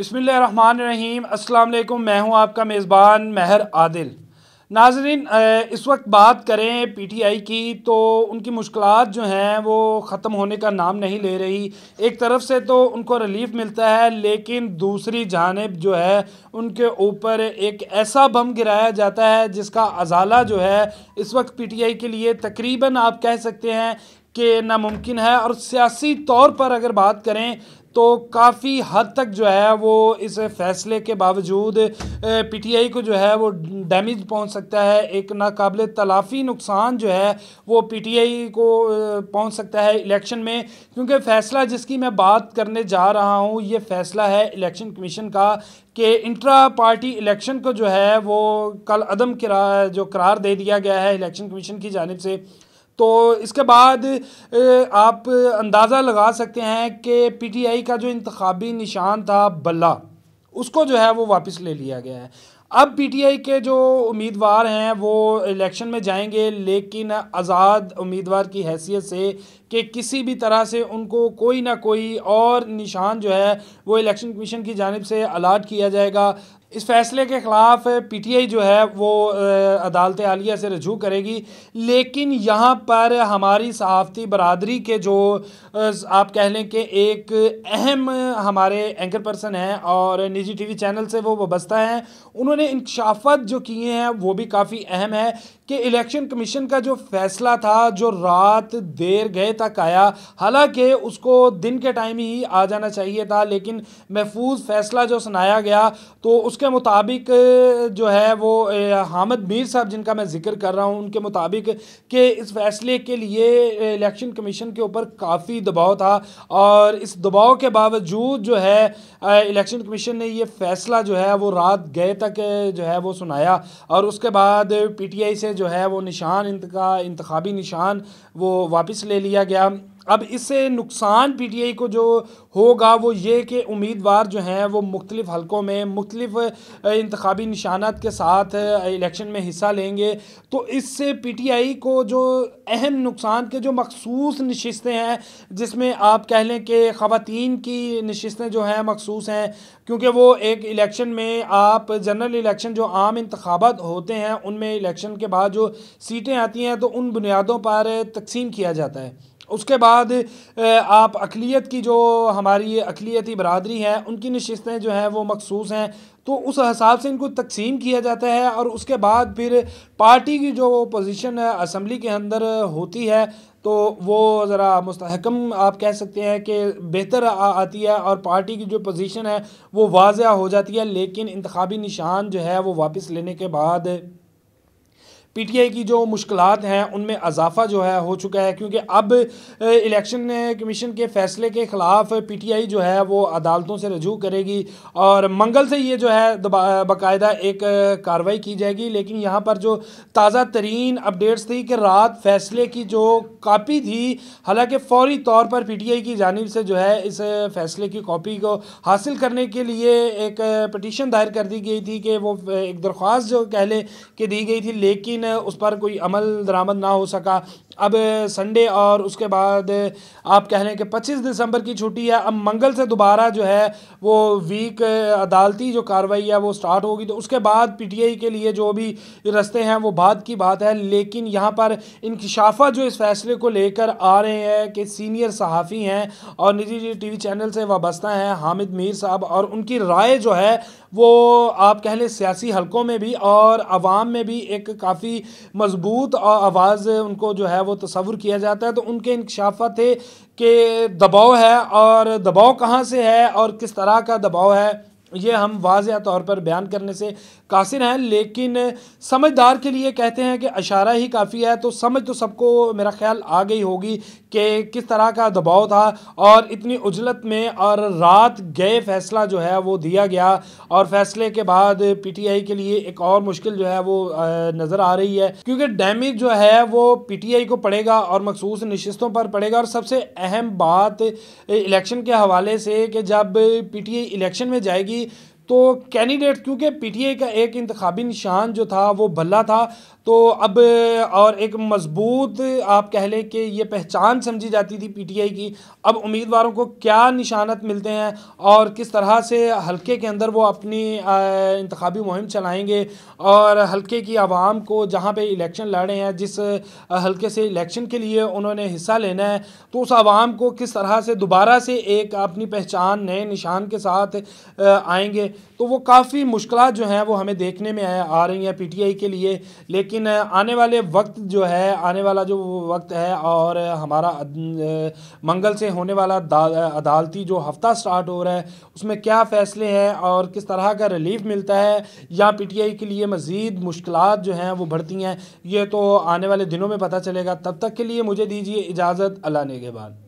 बिसमीम अल्लाम मैं हूं आपका मेज़बान महर आदिल नाजरीन इस वक्त बात करें पीटीआई की तो उनकी मुश्किल जो हैं वो ख़त्म होने का नाम नहीं ले रही एक तरफ से तो उनको रिलीफ मिलता है लेकिन दूसरी जानब जो है उनके ऊपर एक ऐसा बम गिराया जाता है जिसका अजाला जो है इस वक्त पीटीआई के लिए तकरीबन आप कह सकते हैं कि नामुमकिन है और सियासी तौर पर अगर बात करें तो काफ़ी हद तक जो है वो इस फैसले के बावजूद पीटीआई को जो है वो डैमेज पहुंच सकता है एक नाकबले तलाफ़ी नुकसान जो है वो पीटीआई को पहुंच सकता है इलेक्शन में क्योंकि फ़ैसला जिसकी मैं बात करने जा रहा हूं ये फ़ैसला है इलेक्शन कमीशन का कि इंट्रा पार्टी इलेक्शन को जो है वो कल अदम किरा जो करार दे दिया गया है इलेक्शन कमीशन की जानब से तो इसके बाद आप अंदाज़ा लगा सकते हैं कि पीटीआई का जो इंतबी निशान था बल्ला उसको जो है वो वापस ले लिया गया है अब पीटीआई के जो उम्मीदवार हैं वो इलेक्शन में जाएंगे लेकिन आज़ाद उम्मीदवार की हैसियत से कि किसी भी तरह से उनको कोई ना कोई और निशान जो है वो इलेक्शन कमीशन की जानब से अलाट किया जाएगा इस फैसले के ख़िलाफ़ पी टी आई जो है वो अदालत आलिया से रजू करेगी लेकिन यहाँ पर हमारी सहाफ़ती बरदरी के जो आप कह लें कि एक अहम हमारे एंकर पर्सन हैं और निजी टी वी चैनल से वो वस्ता हैं उन्होंने इंकशाफत जो किए हैं वो भी काफ़ी अहम है कि इलेक्शन कमीशन का जो फ़ैसला था जो रात देर गए तक आया हालांकि उसको दिन के टाइम ही आ जाना चाहिए था लेकिन महफूज फैसला जो सुनाया गया तो उसके मुताबिक जो है वो हामिद मीर साहब जिनका मैं जिक्र कर रहा हूँ उनके मुताबिक कि इस फैसले के लिए इलेक्शन कमीशन के ऊपर काफ़ी दबाव था और इस दबाव के बावजूद जो है इलेक्शन कमीशन ने ये फैसला जो है वो रात गए तक जो है वो सुनाया और उसके बाद पीटीआई से जो है वो निशान इंतका इंतबी निशान वो वापस ले लिया गया अब इससे नुकसान पीटीआई को जो होगा वो ये कि उम्मीदवार जो हैं वो मुख्तलिफ़ हलकों में मुख्तलिफ इंतबी निशानात के साथ इलेक्शन में हिस्सा लेंगे तो इससे पीटीआई को जो अहम नुकसान के जो मखसूस नशस्तें हैं जिसमें आप कह लें कि ख़वान की नशस्तें जो हैं मखसूस हैं क्योंकि वो एक इलेक्शन में आप जनरल इलेक्शन जो आम इंतबात होते हैं उनमें इलेक्शन के बाद जो सीटें आती हैं तो उन बुनियादों पर तकसीम किया जाता है उसके बाद आप अकलीत की जो हमारी अकलीती बरदरी है उनकी नशस्तें जो हैं वो मखसूस हैं तो उस हिसाब से इनको तकसीम किया जाता है और उसके बाद फिर पार्टी की जो पोजीशन है असम्बली के अंदर होती है तो वो ज़रा मुस्तकम आप कह सकते हैं कि बेहतर आती है और पार्टी की जो पोजीशन है वो वाजह हो जाती है लेकिन इंतबी निशान जो है वो वापस लेने के बाद पीटीआई की जो मुश्किल हैं उनमें अजाफा जो है हो चुका है क्योंकि अब इलेक्शन कमीशन के फैसले के ख़िलाफ़ पीटीआई जो है वो अदालतों से रजू करेगी और मंगल से ये जो है बाकायदा एक कार्रवाई की जाएगी लेकिन यहाँ पर जो ताज़ा तरीन अपडेट्स थी कि रात फैसले की जो कापी थी हालाँकि फौरी तौर पर आई की जानब से जो है इस फैसले की कापी को हासिल करने के लिए एक पटिशन दायर कर दी गई थी कि वो एक दरख्वास्त जो कह लें कि दी गई थी लेकिन लेकिन उस पर कोई अमल दरामद ना हो सका अब संडे और उसके बाद आप कह रहे हैं कि पच्चीस दिसंबर की छुट्टी है अब मंगल से दोबारा जो है वो वीक अदालती जो कार्रवाई है वो स्टार्ट होगी तो उसके बाद पीटीआई के लिए जो भी रस्ते हैं वो बात की बात है लेकिन यहाँ पर इनकशाफा जो इस फैसले को लेकर आ रहे हैं कि सीनियर सहाफ़ी हैं और निजी टी वी चैनल से वाबस्ता हैं हामिद मीर साहब और उनकी राय जो है वो आप कह लें सियासी हलकों में भी और आवाम में भी एक काफ़ी मजबूत आवाज़ उनको जो है वो तस्वुर किया जाता है तो उनके इंकशाफा थे कि दबाव है और दबाव कहाँ से है और किस तरह का दबाव है ये हम वाज तौर पर बयान करने से कासिर हैं लेकिन समझदार के लिए कहते हैं कि इशारा ही काफ़ी है तो समझ तो सबको मेरा ख्याल आ गई होगी कि किस तरह का दबाव था और इतनी उजलत में और रात गए फैसला जो है वो दिया गया और फैसले के बाद पीटीआई के लिए एक और मुश्किल जो है वो नज़र आ रही है क्योंकि डैमेज जो है वो पी को पड़ेगा और मखसूस नशस्तों पर पड़ेगा और सबसे अहम बात इलेक्शन के हवाले से कि जब पी इलेक्शन में जाएगी see तो कैंडिडेट क्योंकि पीटीए का एक इंतबी निशान जो था वो भला था तो अब और एक मजबूत आप कह लें कि ये पहचान समझी जाती थी पीटीआई की अब उम्मीदवारों को क्या निशानत मिलते हैं और किस तरह से हलके के अंदर वो अपनी इंतबी मुहिम चलाएँगे और हलके की आवाम को जहाँ पर इलेक्शन लड़ रहे हैं जिस हलके से इलेक्शन के लिए उन्होंने हिस्सा लेना है तो उस आवाम को किस तरह से दोबारा से एक अपनी पहचान नए निशान के साथ आएंगे तो वो काफ़ी मुश्किल जो हैं वो हमें देखने में आ रही हैं पीटीआई के लिए लेकिन आने वाले वक्त जो है आने वाला जो वक्त है और हमारा मंगल से होने वाला अदालती जो हफ्ता स्टार्ट हो रहा है उसमें क्या फ़ैसले हैं और किस तरह का रिलीफ मिलता है या आई के लिए मज़ीद मुश्किल जो हैं वो बढ़ती हैं ये तो आने वाले दिनों में पता चलेगा तब तक के लिए मुझे दीजिए इजाज़त अल्लाह बाद